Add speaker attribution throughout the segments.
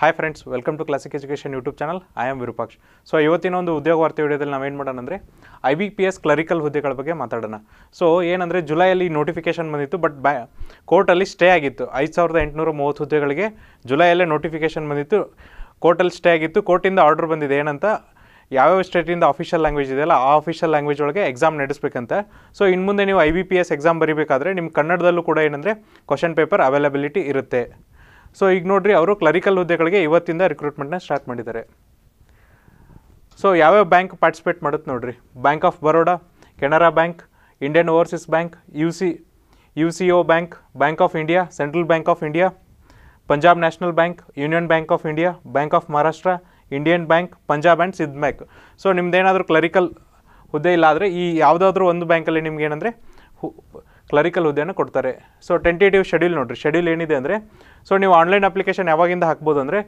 Speaker 1: Hi friends welcome to classic education YouTube channel I am Virupaksh so ಇವತ್ತಿನ ಒಂದು ಉದ್ಯೋಗ ವಾರ್ತೆ ವಿಡಿಯೋದಲ್ಲಿ ನಾವೇನು ಮಾಡೋಣ ಅಂದರೆ I B P S clerical ಹುದ್ದೆಗಳ ಬಗ್ಗೆ ಮಾತಾಡೋಣ ಸೊ ಏನಂದರೆ ಜುಲೈಯಲ್ಲಿ ನೋಟಿಫಿಕೇಷನ್ ಬಂದಿತ್ತು ಬಟ್ ಬ್ಯಾ ಕೋರ್ಟಲ್ಲಿ ಸ್ಟೇ ಆಗಿತ್ತು ಐದು ಸಾವಿರದ ಎಂಟುನೂರ ಮೂವತ್ತು ಹುದ್ದೆಗಳಿಗೆ ಜುಲೈಯಲ್ಲೇ ನೋಟಿಫಿಕೇಷನ್ ಬಂದಿತ್ತು ಕೋರ್ಟಲ್ಲಿ ಸ್ಟೇ ಆಗಿತ್ತು ಕೋರ್ಟಿಂದ ಆರ್ಡರ್ ಬಂದಿದೆ ಏನಂತ ಯಾವ್ಯಾವ ಸ್ಟೇಟಿಂದ ಅಫಿಷಿಯಲ್ ಲ್ಯಾಂಗ್ವೇಜ್ ಇದೆಯಲ್ಲ ಆ ಅಫಿಷಿಯಲ್ ಲ್ಯಾಂಗ್ವೇಜ್ ಒಳಗೆ ಎಕ್ಸಾಮ್ ನಡೆಸಬೇಕಂತೆ ಸೊ ಇನ್ನು ಮುಂದೆ ನೀವು I B P S exam ಬರೀಬೇಕಾದ್ರೆ ನಿಮ್ಮ ಕನ್ನಡದಲ್ಲೂ ಕೂಡ ಏನಂದರೆ ಕ್ವಶನ್ ಪೇಪರ್ ಅವೈಲಬಿಲಿಟಿ ಇರುತ್ತೆ ಸೊ ಈಗ ನೋಡ್ರಿ ಅವರು ಕ್ಲರಿಕಲ್ ಹುದ್ದೆಗಳಿಗೆ ಇವತ್ತಿಂದ ರಿಕ್ರೂಟ್ಮೆಂಟ್ನ ಸ್ಟಾರ್ಟ್ ಮಾಡಿದ್ದಾರೆ ಸೊ ಯಾವ್ಯಾವ ಬ್ಯಾಂಕ್ ಪಾರ್ಟಿಸಿಪೇಟ್ ಮಾಡುತ್ತೆ ನೋಡ್ರಿ bank of Baroda Canara bank Indian Overseas bank U C U C O bank bank of India Central bank of India Punjab National bank Union bank of India bank of Maharashtra Indian bank Punjab and Sind bank so ನಿಮ್ದೇನಾದರೂ clerical ಹುದ್ದೆ ಇಲ್ಲ ಆದರೆ ಈ ಯಾವುದಾದ್ರೂ ಒಂದು ಬ್ಯಾಂಕಲ್ಲಿ ನಿಮ್ಗೆ ಏನಂದರೆ ಕ್ಲರಿಕಲ್ ಹುದ್ದೆಯನ್ನು ಕೊಡ್ತಾರೆ ಸೊ ಟೆಂಟೇಟಿವ್ ಶೆಡ್ಯೂಲ್ ನೋಡಿರಿ ಶೆಡ್ಯೂಲ್ ಏನಿದೆ ಅಂದರೆ ಸೊ ನೀವು ಆನ್ಲೈನ್ ಅಪ್ಲಿಕೇಶನ್ ಯಾವಾಗಿಂದ ಹಾಕ್ಬೋದು ಅಂದರೆ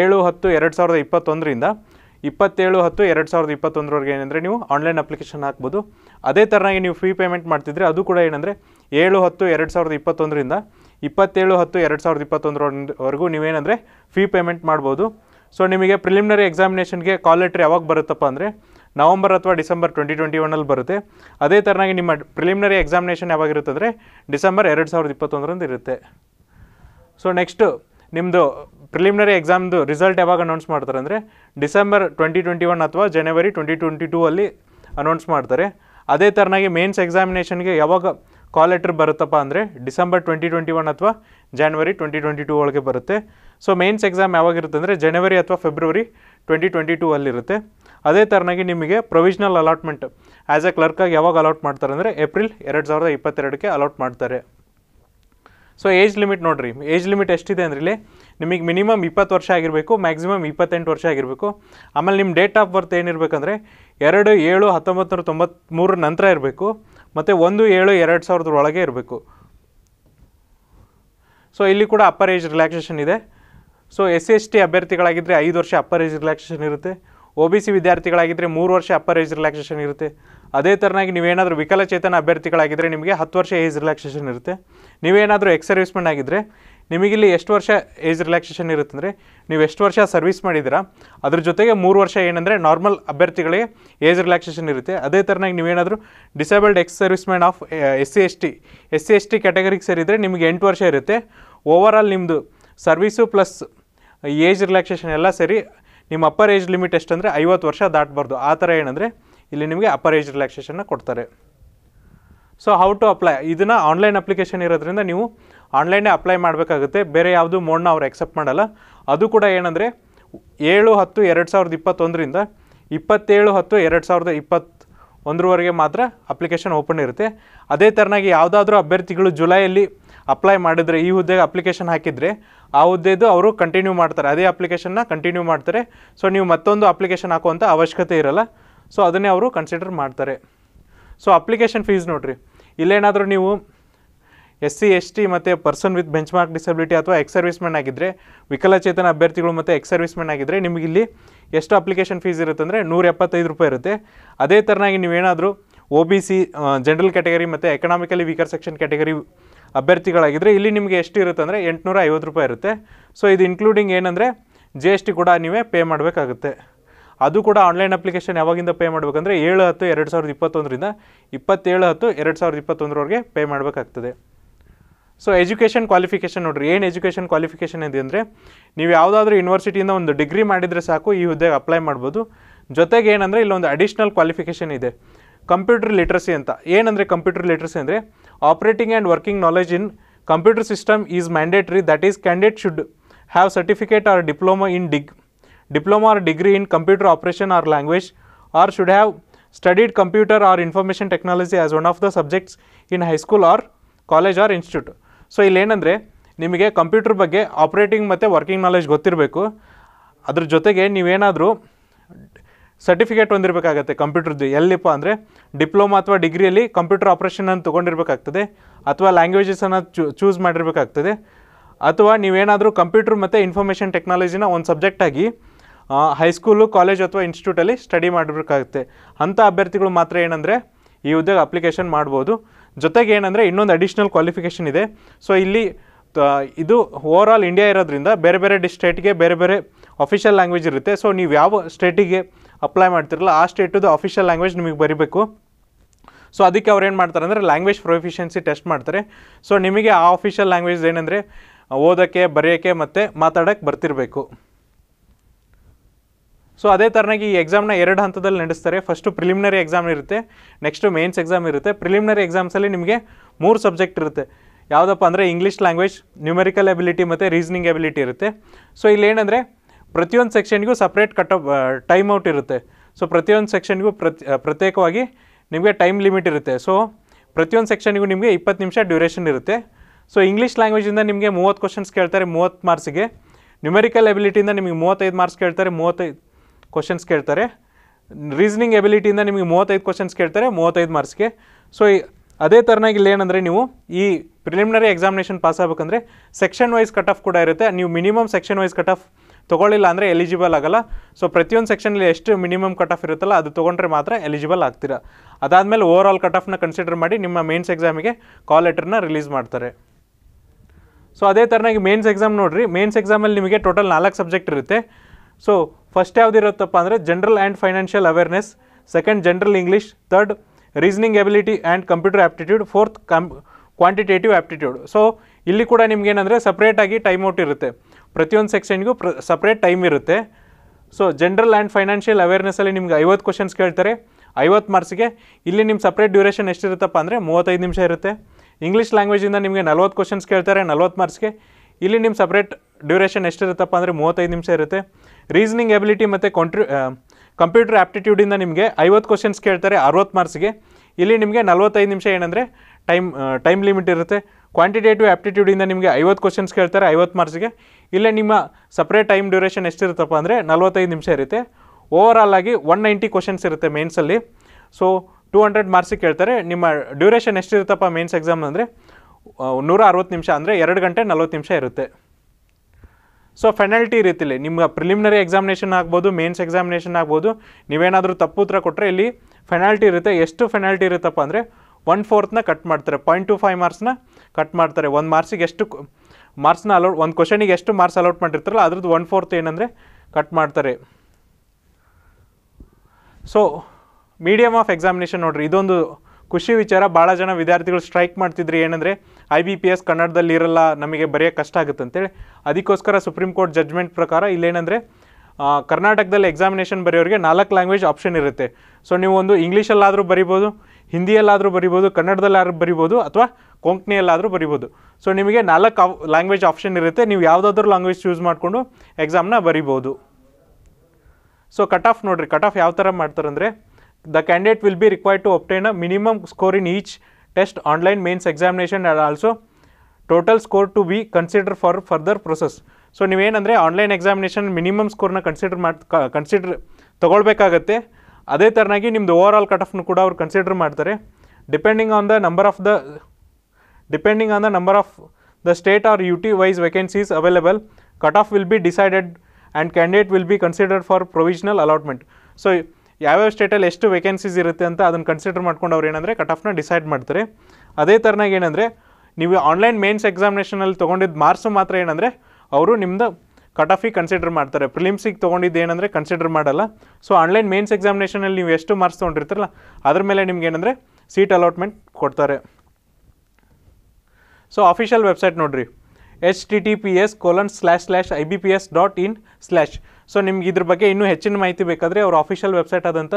Speaker 1: ಏಳು ಹತ್ತು ಎರಡು ಸಾವಿರದ ಇಪ್ಪತ್ತೊಂದರಿಂದ ಇಪ್ಪತ್ತೇಳು ಹತ್ತು ಎರಡು ಸಾವಿರದ ಇಪ್ಪತ್ತೊಂದರವರೆಗೆ ಏನಂದರೆ ನೀವು ಆನ್ಲೈನ್ ಅಪ್ಲಿಕೇಶನ್ ಹಾಕ್ಬೋದು ಅದೇ ಥರನಾಗಿ ನೀವು ಫೀ ಪೇಮೆಂಟ್ ಮಾಡ್ತಿದ್ರೆ ಅದು ಕೂಡ ಏನಂದರೆ ಏಳು ಹತ್ತು ಎರಡು ಸಾವಿರದ ಇಪ್ಪತ್ತೊಂದರಿಂದ ಇಪ್ಪತ್ತೇಳು ಹತ್ತು ಎರಡು ಸಾವಿರದ ಇಪ್ಪತ್ತೊಂದರವರೆಗೂ ನೀವೇನಂದರೆ ಫೀ ಪೇಮೆಂಟ್ ಮಾಡ್ಬೋದು ಸೊ ನಿಮಗೆ ಪ್ರಿಲಿಮಿನರಿ ಎಕ್ಸಾಮಿನೇಷನ್ಗೆ ಕಾಲ್ ಲೆಟ್ರ್ ಯಾವಾಗ ಬರುತ್ತಪ್ಪ ಅಂದರೆ ನವಂಬರ್ ಅಥವಾ ಡಿಸೆಂಬರ್ ಟ್ವೆಂಟಿ ಟ್ವೆಂಟಿ ಒನ್ನಲ್ಲಿ ಬರುತ್ತೆ ಅದೇ ಥರನಾಗಿ ನಿಮ್ಮ ಪ್ರಿಲಿಮಿನರಿ ಎಕ್ಸಾಮಿನೇಷನ್ ಯಾವಾಗಿರುತ್ತಂದರೆ ಡಿಸೆಂಬರ್ ಎರಡು ಸಾವಿರದ ಇಪ್ಪತ್ತೊಂದರಂದು ಇರುತ್ತೆ ಸೊ ನೆಕ್ಸ್ಟು ನಿಮ್ಮದು ಪ್ರಿಲಿಮಿನರಿ ಎಕ್ಸಾಮ್ದು ರಿಸಲ್ಟ್ ಯಾವಾಗ ಅನೌನ್ಸ್ ಮಾಡ್ತಾರೆ ಅಂದರೆ ಡಿಸೆಂಬರ್ ಟ್ವೆಂಟಿ ಟ್ವೆಂಟಿ ಒನ್ ಅಥವಾ ಜನವರಿ ಟ್ವೆಂಟಿ ಟ್ವೆಂಟಿ ಟೂ ಅಲ್ಲಿ ಅನೌನ್ಸ್ ಮಾಡ್ತಾರೆ ಅದೇ ಥರನಾಗಿ ಮೇನ್ಸ್ ಎಕ್ಸಾಮಿನೇಷನ್ಗೆ ಯಾವಾಗ ಕಾಲ್ ಲೆಟ್ರ್ ಬರುತ್ತಪ್ಪ ಅಂದರೆ ಡಿಸೆಂಬರ್ ಟ್ವೆಂಟಿ ಟ್ವೆಂಟಿ ಒನ್ ಅಥವಾ ಜಾನ್ವರಿ ಟ್ವೆಂಟಿ ಟ್ವೆಂಟಿ ಟೂ ಒಳಗೆ ಬರುತ್ತೆ ಸೊ ಮೇನ್ಸ್ ಎಕ್ಸಾಮ್ ಯಾವಾಗಿರುತ್ತೆ ಅಂದರೆ ಜನವರಿ ಅಥವಾ ಫೆಬ್ರವರಿ ಟ್ವೆಂಟಿ ಟ್ವೆಂಟಿ ಟೂ ಅಲ್ಲಿರುತ್ತೆ ಅದೇ ಥರನಾಗಿ ನಿಮಗೆ ಪ್ರೊವಿಷನಲ್ ಅಲಾಟ್ಮೆಂಟ್ ಆ್ಯಸ್ ಎ ಕ್ಲರ್ಕಾಗಿ ಯಾವಾಗ ಅಲಾಟ್ ಮಾಡ್ತಾರೆ ಅಂದರೆ ಏಪ್ರಿಲ್ ಎರಡು ಸಾವಿರದ ಇಪ್ಪತ್ತೆರಡಕ್ಕೆ ಅಲಾಟ್ ಮಾಡ್ತಾರೆ ಸೊ ಏಜ್ ಲಿಮಿಟ್ ನೋಡಿರಿ ಏಜ್ ಲಿಮಿಟ್ ಎಷ್ಟಿದೆ ಅಂದ್ರೆ ಇಲ್ಲಿ ನಿಮಗೆ ಮಿನಿಮಮ್ ಇಪ್ಪತ್ತು ವರ್ಷ ಆಗಿರಬೇಕು ಮ್ಯಾಕ್ಸಿಮಮ್ ಇಪ್ಪತ್ತೆಂಟು ವರ್ಷ ಆಗಿರಬೇಕು ಆಮೇಲೆ ನಿಮ್ಮ ಡೇಟ್ ಆಫ್ ಬರ್ತ್ ಏನಿರಬೇಕಂದ್ರೆ ಎರಡು ಏಳು ಹತ್ತೊಂಬತ್ತು ನೂರ ತೊಂಬತ್ತ್ಮೂರ ನಂತರ ಇರಬೇಕು ಮತ್ತು ಒಂದು ಏಳು ಎರಡು ಸಾವಿರದ ಒಳಗೆ ಇರಬೇಕು ಸೊ ಇಲ್ಲಿ ಕೂಡ ಅಪ್ಪರ್ ಏಜ್ ರಿಲ್ಯಾಕ್ಸೇಷನ್ ಇದೆ so S C S T ಅಭ್ಯರ್ಥಿಗಳಾಗಿದ್ದರೆ ಐದು ವರ್ಷ ಅಪ್ಪರ್ ಏಜ್ ರಿಲ್ಯಾಕ್ಸೇಷನ್ ಇರುತ್ತೆ ಒ ಬಿ ಸಿ ವಿದ್ಯಾರ್ಥಿಗಳಾಗಿದ್ದರೆ ಮೂರು ವರ್ಷ ಅಪ್ಪರ್ ಏಜ್ ರಿಲ್ಯಾಕ್ಸೇಷನ್ ಇರುತ್ತೆ ಅದೇ ಥರನಾಗಿ ನೀವೇನಾದರೂ ವಿಕಲಚೇತನ ಅಭ್ಯರ್ಥಿಗಳಾಗಿದ್ದರೆ ನಿಮಗೆ ಹತ್ತು ವರ್ಷ ಏಜ್ ರಿಲ್ಯಾಕ್ಸೇಷನ್ ಇರುತ್ತೆ ನೀವೇನಾದರೂ ಎಕ್ಸ್ ಸರ್ವಿಸ್ಮೆಂಟ್ ಆಗಿದ್ದರೆ ನಿಮಗಿಲ್ಲಿ ಎಷ್ಟು ವರ್ಷ ಏಜ್ ರಿಲ್ಯಾಕ್ಸೇಷನ್ ಇರುತ್ತಂದರೆ ನೀವು ಎಷ್ಟು ವರ್ಷ ಸರ್ವಿಸ್ ಮಾಡಿದ್ದೀರಾ ಅದ್ರ ಜೊತೆಗೆ ಮೂರು ವರ್ಷ ಏನಂದರೆ ನಾರ್ಮಲ್ ಅಭ್ಯರ್ಥಿಗಳಿಗೆ ಏಜ್ ರಿಲ್ಯಾಕ್ಸೇಷನ್ ಇರುತ್ತೆ ಅದೇ ಥರನಾಗಿ ನೀವೇನಾದರೂ disabled ex servicemen of S C S T S C S T ಕ್ಯಾಟಗರಿಗೆ ಸೇರಿದರೆ ನಿಮಗೆ ಎಂಟು ವರ್ಷ ಇರುತ್ತೆ ಓವರ್ ಆಲ್ ನಿಮ್ಮದು ಸರ್ವಿಸು ಪ್ಲಸ್ ಏಜ್ ರಿಲ್ಯಾಕ್ಸೇಷನ್ ಎಲ್ಲ ಸರಿ ನಿಮ್ಮ ಅಪ್ಪರ್ ಏಜ್ ಲಿಮಿಟ್ ಎಷ್ಟಂದರೆ ಐವತ್ತು ವರ್ಷ ದಾಟಬಾರ್ದು ಆ ಥರ ಏನಂದರೆ ಇಲ್ಲಿ ನಿಮಗೆ ಅಪ್ಪರ್ ಏಜ್ ರಿಲ್ಯಾಕ್ಸೇಷನ್ನ ಕೊಡ್ತಾರೆ ಸೊ ಹೌ ಟು ಅಪ್ಲೈ ಇದನ್ನು ಆನ್ಲೈನ್ ಅಪ್ಲಿಕೇಶನ್ ಇರೋದ್ರಿಂದ ನೀವು ಆನ್ಲೈನೇ ಅಪ್ಲೈ ಮಾಡಬೇಕಾಗುತ್ತೆ ಬೇರೆ ಯಾವುದು ಮೋಡ್ನ ಅವ್ರು ಎಕ್ಸೆಪ್ಟ್ ಮಾಡಲ್ಲ ಅದು ಕೂಡ ಏನಂದರೆ ಏಳು ಹತ್ತು ಎರಡು ಸಾವಿರದ ಇಪ್ಪತ್ತೊಂದರಿಂದ ಇಪ್ಪತ್ತೇಳು ಹತ್ತು ಎರಡು ಸಾವಿರದ ಇಪ್ಪತ್ತೊಂದರವರೆಗೆ ಮಾತ್ರ ಅಪ್ಲಿಕೇಶನ್ ಓಪನ್ ಇರುತ್ತೆ ಅದೇ ಥರನಾಗಿ ಯಾವುದಾದ್ರೂ ಅಭ್ಯರ್ಥಿಗಳು ಜುಲೈಯಲ್ಲಿ ಅಪ್ಲೈ ಮಾಡಿದರೆ ಈ ಹುದ್ದೆಗೆ ಅಪ್ಲಿಕೇಶನ್ ಹಾಕಿದರೆ ಆ ಹುದ್ದೆದು ಅವರು ಕಂಟಿನ್ಯೂ ಮಾಡ್ತಾರೆ ಅದೇ ಅಪ್ಲಿಕೇಶನ್ನ ಕಂಟಿನ್ಯೂ ಮಾಡ್ತಾರೆ ಸೊ ನೀವು ಮತ್ತೊಂದು ಅಪ್ಲಿಕೇಶನ್ ಹಾಕುವಂಥ ಅವಶ್ಯಕತೆ ಇರಲ್ಲ ಸೊ ಅದನ್ನೇ ಅವರು ಕನ್ಸಿಡರ್ ಮಾಡ್ತಾರೆ ಸೊ ಅಪ್ಲಿಕೇಶನ್ ಫೀಸ್ ನೋಡಿರಿ ಇಲ್ಲೇನಾದರೂ ನೀವು ಎಸ್ ಸಿ ಎಸ್ ಟಿ ಮತ್ತು person with benchmark disability ಅಥವಾ ಎಕ್ಸ್ ಸರ್ವಿಸ್ಮೆನ್ ಆಗಿದ್ದರೆ ವಿಕಲಚೇತನ ಅಭ್ಯರ್ಥಿಗಳು ಮತ್ತು ಎಕ್ಸ್ ಸರ್ವಿಸ್ಮೆನ್ ಆಗಿದ್ದರೆ ನಿಮಗೆ ಇಲ್ಲಿ ಎಷ್ಟು ಅಪ್ಲಿಕೇಶನ್ ಫೀಸ್ ಇರುತ್ತೆ ಅಂದರೆ ನೂರ ಎಪ್ಪತ್ತೈದು ರೂಪಾಯಿ ಇರುತ್ತೆ ಅದೇ ಥರನಾಗಿ ನೀವೇನಾದರೂ O B C general category ಮತ್ತು ಎಕನಾಮಿಕಲಿ ವೀಕರ್ ಸೆಕ್ಷನ್ ಕ್ಯಾಟಗರಿ ಅಭ್ಯರ್ಥಿಗಳಾಗಿದ್ದರೆ ಇಲ್ಲಿ ನಿಮಗೆ ಎಷ್ಟು ಇರುತ್ತೆ ಅಂದರೆ ಎಂಟುನೂರ ಐವತ್ತು ರೂಪಾಯಿ ಇರುತ್ತೆ ಸೊ ಇದು ಇನ್ಕ್ಲೂಡಿಂಗ್ ಏನಂದರೆ ಜಿ ಎಸ್ ಟಿ ಕೂಡ ನೀವೇ ಪೇ ಮಾಡಬೇಕಾಗುತ್ತೆ ಅದು ಕೂಡ ಆನ್ಲೈನ್ ಅಪ್ಲಿಕೇಶನ್ ಯಾವಾಗಿಂದ ಪೇ ಮಾಡಬೇಕಂದ್ರೆ ಏಳು ಹತ್ತು ಎರಡು ಸಾವಿರದ ಇಪ್ಪತ್ತೊಂದರಿಂದ ಇಪ್ಪತ್ತೇಳು ಹತ್ತು ಎರಡು ಸಾವಿರದ ಇಪ್ಪತ್ತೊಂದರವರೆಗೆ ಪೇ ಮಾಡಬೇಕಾಗ್ತದೆ ಸೊ ಎಜುಕೇಷನ್ ಕ್ವಾಲಿಫಿಕೇಷನ್ ನೋಡಿರಿ ಏನು ಎಜುಕೇಷನ್ ಕ್ವಾಲಿಫಿಕೇಷನ್ ಇದೆ ಅಂದರೆ ನೀವು ಯಾವುದಾದ್ರೂ ಯೂನಿವರ್ಸಿಟಿಯಿಂದ ಒಂದು ಡಿಗ್ರಿ ಮಾಡಿದರೆ ಸಾಕು ಈ ಹುದ್ದೆಗೆ ಅಪ್ಲೈ ಮಾಡ್ಬೋದು ಜೊತೆಗೆ ಏನಂದರೆ ಇಲ್ಲೊಂದು ಅಡಿಷ್ನಲ್ ಕ್ವಾಲಿಫಿಕೇಷನ್ ಇದೆ ಕಂಪ್ಯೂಟರ್ ಲಿಟ್ರಸಿ ಅಂತ ಏನಂದರೆ ಕಂಪ್ಯೂಟರ್ ಲಿಟ್ರಸಿ ಅಂದರೆ Operating and working knowledge in computer system is mandatory that is candidate should have certificate or diploma in dig, diploma or degree in computer operation or language or should have studied computer or information technology as one of the subjects in high school or college college or institute so ಇಲ್ಲೇನೆಂದರೆ ನಿಮಗೆ computer ಬಗ್ಗೆ operating ಮತ್ತು working knowledge ಗೊತ್ತಿರಬೇಕು ಅದ್ರ ಜೊತೆಗೆ ನೀವೇನಾದರೂ certificate ಹೊಂದಿರಬೇಕಾಗತ್ತೆ ಕಂಪ್ಯೂಟರ್ದು ಎಲ್ಲಿಪ್ಪ ಅಂದರೆ diploma ಅಥವಾ ಡಿಗ್ರಿಯಲ್ಲಿ ಕಂಪ್ಯೂಟರ್ ಆಪ್ರೇಷನ್ ಅನ್ನು ಅಥವಾ ಲ್ಯಾಂಗ್ವೇಜಸನ್ನು ಚೂ ಚೂಸ್ ಮಾಡಿರಬೇಕಾಗ್ತದೆ ಅಥವಾ ನೀವೇನಾದರೂ ಕಂಪ್ಯೂಟರ್ ಮತ್ತು ಇನ್ಫಾರ್ಮೇಷನ್ ಟೆಕ್ನಾಲಜಿನ ಒಂದು ಸಬ್ಜೆಕ್ಟಾಗಿ ಹೈಸ್ಕೂಲು ಕಾಲೇಜ್ ಅಥವಾ ಇನ್ಸ್ಟಿಟ್ಯೂಟಲ್ಲಿ ಸ್ಟಡಿ ಮಾಡಬೇಕಾಗುತ್ತೆ ಅಂಥ ಅಭ್ಯರ್ಥಿಗಳು ಮಾತ್ರ ಏನಂದರೆ ಈ ಉದ್ಯೋಗ ಅಪ್ಲಿಕೇಶನ್ ಮಾಡ್ಬೋದು ಜೊತೆಗೆ ಏನಂದರೆ ಇನ್ನೊಂದು ಅಡಿಷ್ನಲ್ ಕ್ವಾಲಿಫಿಕೇಷನ್ ಇದೆ ಸೊ ಇಲ್ಲಿ ಇದು ಓವರ್ ಆಲ್ ಇಂಡಿಯಾ ಇರೋದ್ರಿಂದ ಬೇರೆ ಬೇರೆ ಡಿಸ್ಟೇಟ್ಗೆ ಬೇರೆ ಬೇರೆ ಅಫಿಷಿಯಲ್ ಲ್ಯಾಂಗ್ವೇಜ್ ಇರುತ್ತೆ ಸೊ ನೀವು ಯಾವ ಸ್ಟೇಟಿಗೆ ಅಪ್ಲೈ ಮಾಡ್ತಿರಲ್ಲ ಆ ಸ್ಟೇಟದು ಅಫಿಷಿಯಲ್ ಲ್ಯಾಂಗ್ವೇಜ್ ನಿಮಗೆ ಬರೀಬೇಕು ಸೊ ಅದಕ್ಕೆ ಅವ್ರು ಏನು ಮಾಡ್ತಾರೆ ಅಂದರೆ ಲ್ಯಾಂಗ್ವೇಜ್ ಪ್ರೊಫಿಷಿಯನ್ಸಿ ಟೆಸ್ಟ್ ಮಾಡ್ತಾರೆ ಸೊ ನಿಮಗೆ ಆ ಅಫಿಷಿಯಲ್ ಲ್ಯಾಂಗ್ವೇಜ್ ಏನಂದರೆ ಓದೋಕ್ಕೆ ಬರೆಯೋಕ್ಕೆ ಮತ್ತು ಮಾತಾಡೋಕ್ಕೆ ಬರ್ತಿರಬೇಕು ಸೊ ಅದೇ ಥರನಾಗಿ ಈ ಎಕ್ಸಾಮ್ನ ಎರಡು ಹಂತದಲ್ಲಿ ನಡೆಸ್ತಾರೆ ಫಸ್ಟು ಪ್ರಿಲಿಮಿನರಿ ಎಕ್ಸಾಮ್ ಇರುತ್ತೆ ನೆಕ್ಸ್ಟು ಮೇನ್ಸ್ ಎಕ್ಸಾಮ್ ಇರುತ್ತೆ ಪ್ರಿಲಿಮಿನರಿ ಎಕ್ಸಾಮ್ಸಲ್ಲಿ ನಿಮಗೆ ಮೂರು ಸಬ್ಜೆಕ್ಟ್ ಇರುತ್ತೆ ಯಾವುದಪ್ಪ ಅಂದರೆ ಇಂಗ್ಲೀಷ್ ಲ್ಯಾಂಗ್ವೇಜ್ ನ್ಯೂಮೆರಿಕಲ್ ಎಬಿಲಿಟಿ ಮತ್ತು ರೀಸ್ನಿಂಗ್ ಎಬಿಲಿಟಿ ಇರುತ್ತೆ ಸೊ ಇಲ್ಲೇನೆಂದರೆ ಪ್ರತಿಯೊಂದು ಸೆಕ್ಷನ್ಗೂ ಸಪ್ರೇಟ್ ಕಟ್ ಟೈಮ್ ಔಟ್ ಇರುತ್ತೆ ಸೊ ಪ್ರತಿಯೊಂದು ಸೆಕ್ಷನ್ಗೂ ಪ್ರತಿ ಪ್ರತ್ಯೇಕವಾಗಿ ನಿಮಗೆ ಟೈಮ್ ಲಿಮಿಟ್ ಇರುತ್ತೆ ಸೊ ಪ್ರತಿಯೊಂದು ಸೆಕ್ಷನ್ಗೂ ನಿಮಗೆ ಇಪ್ಪತ್ತು ನಿಮಿಷ ಡ್ಯೂರೇಷನ್ ಇರುತ್ತೆ ಸೊ ಇಂಗ್ಲೀಷ್ ಲ್ಯಾಂಗ್ವೇಜಿಂದ ನಿಮಗೆ ಮೂವತ್ತು ಕ್ವಶನ್ಸ್ ಕೇಳ್ತಾರೆ ಮೂವತ್ತು ಮಾರ್ಕ್ಸಿಗೆ ನ್ಯೂಮರಿಕಲ್ ಎಬಿಲಿಟಿಯಿಂದ ನಿಮಗೆ ಮೂವತ್ತೈದು ಮಾರ್ಕ್ಸ್ ಕೇಳ್ತಾರೆ ಮೂವತ್ತೈದು ಕ್ವಶನ್ಸ್ ಕೇಳ್ತಾರೆ ರೀಸನಿಂಗ್ ಎಬಿಲಿಟಿಯಿಂದ ನಿಮಗೆ ಮೂವತ್ತೈದು ಕ್ವಶನ್ಸ್ ಕೇಳ್ತಾರೆ ಮೂವತ್ತೈದು ಮಾರ್ಕ್ಸ್ಗೆ ಸೊ ಅದೇ ಥರನಾಗಿ ಇಲ್ಲಿ ನೀವು ಈ ಪ್ರಿಲಿಮಿನರಿ ಎಕ್ಸಾಮಿನೇಷನ್ ಪಾಸ್ ಆಗಬೇಕಂದ್ರೆ ಸೆಕ್ಷನ್ ವೈಸ್ ಕಟ್ ಆಫ್ ಕೂಡ ಇರುತ್ತೆ ನೀವು minimum section wise cut off ತೊಗೊಳ್ಳಿಲ್ಲ ಅಂದರೆ ಎಲಿಜಿಬಲ್ ಆಗಲ್ಲ ಸೊ ಪ್ರತಿಯೊಂದು ಸೆಕ್ಷನಲ್ಲಿ ಎಷ್ಟು ಮಿನಿಮಮ್ ಕಟ್ ಆಫ್ ಇರುತ್ತಲ್ಲ ಅದು ತೊಗೊಂಡ್ರೆ ಮಾತ್ರ ಎಲಿಜಿಬಲ್ ಆಗ್ತೀರಾ ಅದಾದಮೇಲೆ ಓವರ್ ಆಲ್ ಕಟ್ ಆಫ್ನ ಕನ್ಸಿಡರ್ ಮಾಡಿ ನಿಮ್ಮ ಮೇನ್ಸ್ ಎಕ್ಸಾಮಿಗೆ ಕಾಲ್ ಲೆಟರ್ನ ರಿಲೀಸ್ ಮಾಡ್ತಾರೆ ಸೊ ಅದೇ ಥರನಾಗಿ ಮೇನ್ಸ್ ಎಕ್ಸಾಮ್ ನೋಡಿರಿ ಮೇನ್ಸ್ ಎಕ್ಸಾಮಲ್ಲಿ ನಿಮಗೆ ಟೋಟಲ್ ನಾಲ್ಕು ಸಬ್ಜೆಕ್ಟ್ ಇರುತ್ತೆ ಸೊ ಫಸ್ಟ್ ಯಾವುದಿರುತ್ತಪ್ಪ ಅಂದರೆ general and financial awareness second general English third reasoning ability and computer aptitude fourth ಕಂ ಕ್ವಾಂಟಿಟೇಟಿವ್ ಆ್ಯಪ್ಟಿಟ್ಯೂಡ್ ಸೊ ಇಲ್ಲಿ ಕೂಡ ನಿಮ್ಗೇನಂದರೆ ಸಪ್ರೇಟಾಗಿ ಟೈಮ್ ಔಟ್ ಇರುತ್ತೆ ಪ್ರತಿಯೊಂದು ಸೆಕ್ಷನ್ಗೂ ಪ್ರ ಸಪ್ರೇಟ್ ಟೈಮ್ ಇರುತ್ತೆ ಸೊ ಜನರಲ್ ಆ್ಯಂಡ್ ಫೈನಾನ್ಷಿಯಲ್ ಅವೇರ್ನೆಸ್ಸಲ್ಲಿ ನಿಮ್ಗೆ ಐವತ್ತು ಕ್ವಶನ್ಸ್ ಕೇಳ್ತಾರೆ ಐವತ್ತು ಮಾರ್ಕ್ಸ್ಗೆ ಇಲ್ಲಿ ನಿಮ್ಮ ಸಪ್ರೇಟ್ ಡ್ಯೂರೇಷನ್ ಎಷ್ಟಿರುತ್ತಪ್ಪ ಅಂದರೆ ಮೂವತ್ತೈದು ನಿಮಿಷ ಇರುತ್ತೆ ಇಂಗ್ಲೀಷ್ ಲ್ಯಾಂಗ್ವೇಜಿಂದ ನಿಮಗೆ ನಲ್ವತ್ತು ಕ್ವಶನ್ಸ್ ಕೇಳ್ತಾರೆ ನಲ್ವತ್ತು ಮಾರ್ಕ್ಸ್ಗೆ ಇಲ್ಲಿ ನಿಮ್ಮ ಸಪ್ರೇಟ್ ಡ್ಯೂರೇಷನ್ ಎಷ್ಟಿರುತ್ತಪ್ಪ ಅಂದರೆ ಮೂವತ್ತೈದು ನಿಮಿಷ ಇರುತ್ತೆ ರೀಸನಿಂಗ್ ಎಬಿಲಿಟಿ ಮತ್ತು ಕಾಂಟ್ರಿ ಕಂಪ್ಯೂಟರ್ ಆ್ಯಪ್ಟಿಟ್ಯೂಡಿಂದ ನಿಮಗೆ ಐವತ್ತು ಕ್ವಶನ್ಸ್ ಕೇಳ್ತಾರೆ ಅರವತ್ತು ಮಾರ್ಕ್ಸ್ಗೆ ಇಲ್ಲಿ ನಿಮಗೆ ನಲ್ವತ್ತೈದು ನಿಮಿಷ ಏನಂದರೆ ಟೈಮ್ ಟೈಮ್ ಲಿಮಿಟ್ ಇರುತ್ತೆ ಕ್ವಾಂಟಿಟೇಟಿವ್ ಆ್ಯಪ್ಟಿಟ್ಯೂಡಿಂದ ನಿಮಗೆ ಐವತ್ತು ಕ್ವಶನ್ಸ್ ಕೇಳ್ತಾರೆ ಐವತ್ತು ಮಾರ್ಕ್ಸ್ಗೆ ಇಲ್ಲೇ ನಿಮ್ಮ ಸಪ್ರೇಟ್ ಟೈಮ್ ಡ್ಯೂರೇಷನ್ ಎಷ್ಟಿರುತ್ತಪ್ಪ ಅಂದರೆ ನಲವತ್ತೈದು ನಿಮಿಷ ಇರುತ್ತೆ ಆಲ್ ಆಗಿ ಒನ್ ನೈಂಟಿ ಕ್ವಶನ್ಸ್ ಇರುತ್ತೆ ಮೇನ್ಸಲ್ಲಿ ಸೊ ಟೂ ಹಂಡ್ರೆಡ್ ಮಾರ್ಕ್ಸಿಗೆ ಕೇಳ್ತಾರೆ ನಿಮ್ಮ ಡ್ಯೂರೇಷನ್ ಎಷ್ಟಿರುತ್ತಪ್ಪ ಮೇನ್ಸ್ ಎಕ್ಸಾಮ್ ಅಂದರೆ ನೂರ ಅರವತ್ತು ನಿಮಿಷ ಅಂದರೆ ಎರಡು ಗಂಟೆ ನಲ್ವತ್ತು ನಿಮಿಷ ಇರುತ್ತೆ ಸೊ ಫೆನಾಲ್ಟಿ ರೀತಿಲಿ ನಿಮ್ಮ ಪ್ರಿಲಿಮಿನರಿ ಎಕ್ಸಾಮಿನೇಷನ್ ಆಗ್ಬೋದು ಮೇನ್ಸ್ ಎಕ್ಸಾಮಿನೇಷನ್ ಆಗ್ಬೋದು ನೀವೇನಾದರೂ ತಪ್ಪು ಉತ್ತರ ಕೊಟ್ಟರೆ ಇಲ್ಲಿ ಫೆನಾಲ್ಟಿ ಇರುತ್ತೆ ಎಷ್ಟು ಫೆನಾಲ್ಟಿ ಇರುತ್ತಪ್ಪ ಅಂದರೆ ಒನ್ ಫೋರ್ತ್ನ ಕಟ್ ಮಾಡ್ತಾರೆ ಪಾಯಿಂಟ್ ಟು ಫೈವ್ ಮಾರ್ಕ್ಸ್ನ ಕಟ್ ಮಾಡ್ತಾರೆ ಒಂದು ಮಾರ್ಕ್ಸಿಗೆ ಎಷ್ಟು ಮಾರ್ಕ್ಸ್ನ ಅಲೌಟ್ ಒಂದು ಕ್ವಶನಿಗೆ ಎಷ್ಟು ಮಾರ್ಕ್ಸ್ ಅಲೌಟ್ ಮಾಡಿರ್ತಾರಲ್ಲ ಅದ್ರದ್ದು ಒನ್ ಫೋರ್ತ್ ಏನಂದರೆ ಕಟ್ ಮಾಡ್ತಾರೆ ಸೊ ಮೀಡಿಯಮ್ ಆಫ್ ಎಕ್ಸಾಮಿನೇಷನ್ ನೋಡ್ರಿ ಇದೊಂದು ಖುಷಿ ವಿಚಾರ ಭಾಳ ಜನ ವಿದ್ಯಾರ್ಥಿಗಳು ಸ್ಟ್ರೈಕ್ ಮಾಡ್ತಿದ್ರು ಏನಂದರೆ ಐ ಬಿ ಪಿ ಎಸ್ ಕನ್ನಡದಲ್ಲಿ ಇರಲ್ಲ ನಮಗೆ ಬರೆಯೋಕ್ಕೆ ಕಷ್ಟ ಆಗುತ್ತೆ ಅಂತೇಳಿ ಅದಕ್ಕೋಸ್ಕರ ಸುಪ್ರೀಂ ಕೋರ್ಟ್ ಜಜ್ಮೆಂಟ್ ಪ್ರಕಾರ ಇಲ್ಲೇನಂದರೆ ಕರ್ನಾಟಕದಲ್ಲಿ ಎಕ್ಸಾಮಿನೇಷನ್ ಬರೆಯೋರಿಗೆ ನಾಲ್ಕು ಲ್ಯಾಂಗ್ವೇಜ್ ಆಪ್ಷನ್ ಇರುತ್ತೆ ಸೊ ನೀವು ಒಂದು ಇಂಗ್ಲೀಷಲ್ಲಾದರೂ ಬರಿಬೋದು ಹಿಂದಿಯಲ್ಲಾದರೂ ಬರಿಬೋದು ಕನ್ನಡದಲ್ಲಾದ್ರೂ ಬರಿಬೋದು ಅಥವಾ ಕೊಂಕಣಿಯಲ್ಲಾದರೂ ಬರಿಬೋದು ಸೊ ನಿಮಗೆ ನಾಲ್ಕು ಲ್ಯಾಂಗ್ವೇಜ್ ಆಪ್ಷನ್ ಇರುತ್ತೆ ನೀವು ಯಾವುದಾದ್ರೂ ಲ್ಯಾಂಗ್ವೇಜ್ ಚೂಸ್ ಮಾಡಿಕೊಂಡು ಎಕ್ಸಾಮ್ನ ಬರಿಬೋದು ಸೊ ಕಟ್ ಆಫ್ ನೋಡಿರಿ ಕಟ್ ಆಫ್ ಯಾವ ಥರ ಅಂದರೆ the candidate will be required to obtain a minimum score in each test online mains examination and also total score to be consider for further process so ನೀವೇನಂದರೆ online examination minimum ಸ್ಕೋರ್ನ consider ಮಾಡಿ consider ತೊಗೊಳ್ಬೇಕಾಗತ್ತೆ ಅದೇ ಥರನಾಗಿ ನಿಮ್ಮದು over overall cut ಆಫ್ನು ಕೂಡ ಅವ್ರು consider ಮಾಡ್ತಾರೆ depending on the number of the Depending on the number of the state or UT wise vacancies available, cutoff will be decided and candidate will be considered for provisional allotment. So, ಯಾವ್ಯಾವ ಸ್ಟೇಟಲ್ಲಿ ಎಷ್ಟು vacancies ಇರುತ್ತೆ ಅಂತ ಅದನ್ನು consider ಮಾಡ್ಕೊಂಡು ಅವ್ರು ಏನಂದರೆ cut ಆಫ್ನ decide ಮಾಡ್ತಾರೆ ಅದೇ ಥರನಾಗಿ ಏನಂದರೆ ನೀವು ಆನ್ಲೈನ್ ಮೇನ್ಸ್ ಎಕ್ಸಾಮಿನೇಷನಲ್ಲಿ ತೊಗೊಂಡಿದ್ದ ಮಾರ್ಕ್ಸು ಮಾತ್ರ ಏನಂದರೆ ಅವರು ನಿಮ್ಮದು ಕಟ್ ಆಫಿಗೆ ಕನ್ಸಿಡರ್ ಮಾಡ್ತಾರೆ ಪ್ರಿಲಿಮ್ಸಿಗೆ ತೊಗೊಂಡಿದ್ದು ಏನಂದರೆ ಕನ್ಸಿಡರ್ ಮಾಡಲ್ಲ ಸೊ ಆನ್ಲೈನ್ ಮೇನ್ಸ್ ಎಕ್ಸಾಮಿನೇಷನಲ್ಲಿ ನೀವು ಎಷ್ಟು ಮಾರ್ಕ್ಸ್ ತೊಗೊಂಡಿರ್ತಾರಲ್ಲ ಅದ್ರ ಮೇಲೆ ನಿಮ್ಗೆ ಏನಂದರೆ ಸೀಟ್ ಅಲಾಟ್ಮೆಂಟ್ ಕೊಡ್ತಾರೆ ಸೊ ಆಫಿಷಿಯಲ್ ವೆಬ್ಸೈಟ್ ನೋಡಿರಿ H T T P S colon slash slash I B P S dot in slash so ನಿಮ್ಗೆ ಇದ್ರ ಬಗ್ಗೆ ಇನ್ನೂ ಹೆಚ್ಚಿನ ಮಾಹಿತಿ ಬೇಕಾದರೆ ಅವ್ರ ಆಫಿಷಿಯಲ್ ವೆಬ್ಸೈಟ್ ಆದಂಥ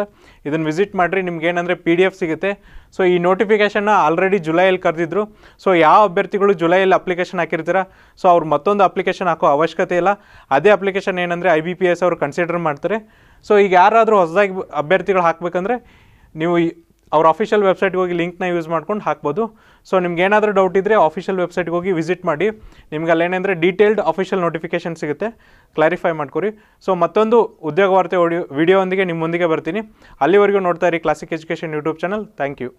Speaker 1: ಇದನ್ನು ವಿಸಿಟ್ ಮಾಡಿರಿ ನಿಮ್ಗೆ ಏನಂದರೆ ಪಿ ಡಿ ಎಫ್ ಸಿಗುತ್ತೆ ಸೊ ಈ ನೋಟಿಫಿಕೇಷನ್ನ ಆಲ್ರೆಡಿ ಜುಲೈಯಲ್ಲಿ ಕರೆದಿದ್ರು ಸೊ ಯಾವ ಅಭ್ಯರ್ಥಿಗಳು ಜುಲೈಯಲ್ಲಿ ಅಪ್ಲಿಕೇಶನ್ ಹಾಕಿರ್ತೀರ ಸೊ ಅವ್ರು ಮತ್ತೊಂದು ಅಪ್ಲಿಕೇಶನ್ ಹಾಕೋ ಅವಶ್ಯಕತೆ ಇಲ್ಲ ಅದೇ ಅಪ್ಲಿಕೇಶನ್ ಏನಂದರೆ ಐ ಬಿ ಪಿ ಎಸ್ ಅವರು ಕನ್ಸಿಡರ್ ಮಾಡ್ತಾರೆ ಸೊ ಈಗ ಯಾರಾದರೂ ಹೊಸದಾಗಿ ಅಭ್ಯರ್ಥಿಗಳು ಹಾಕಬೇಕಂದ್ರೆ ನೀವು ಅವ್ರ ಅಫಿಷಿಯಲ್ ವೆಬ್ಸೈಟ್ಗೆ ಹೋಗಿ ಲಿಂಕ್ನ ಯೂಸ್ ಮಾಡ್ಕೊಂಡು ಹಾಕ್ಬೋದು ಸೊ ನಿಮ್ಗೆ ಏನಾದರೂ ಡೌಟ್ ಇದ್ದರೆ ಆಫಿಷಿಯಲ್ ವೆಬ್ಸೈಟ್ಗೆ ಹೋಗಿ ವಿಸಿಟ್ ಮಾಡಿ ನಿಮ್ಗೆ ಏನಂದರೆ ಡೀಟೇಲ್ಡ್ ಅಫಿಷಿಯಲ್ ನೋಟಿಫಿಕೇಶನ್ ಸಿಗುತ್ತೆ ಕ್ಲಾರಿಫೈ ಮಾಡ್ಕೊರಿ ಸೊ ಮತ್ತೊಂದು ಉದ್ಯೋಗ ವಾರ್ತೆ ವಿಡಿಯೋ ಒಂದಿಗೆ ನಿಮ್ಮ ಮುಂದಿಗೆ ಬರ್ತೀನಿ ಅಲ್ಲಿವರೆಗೂ ನೋಡ್ತಾ ಇರಿ Classic education YouTube channel thank you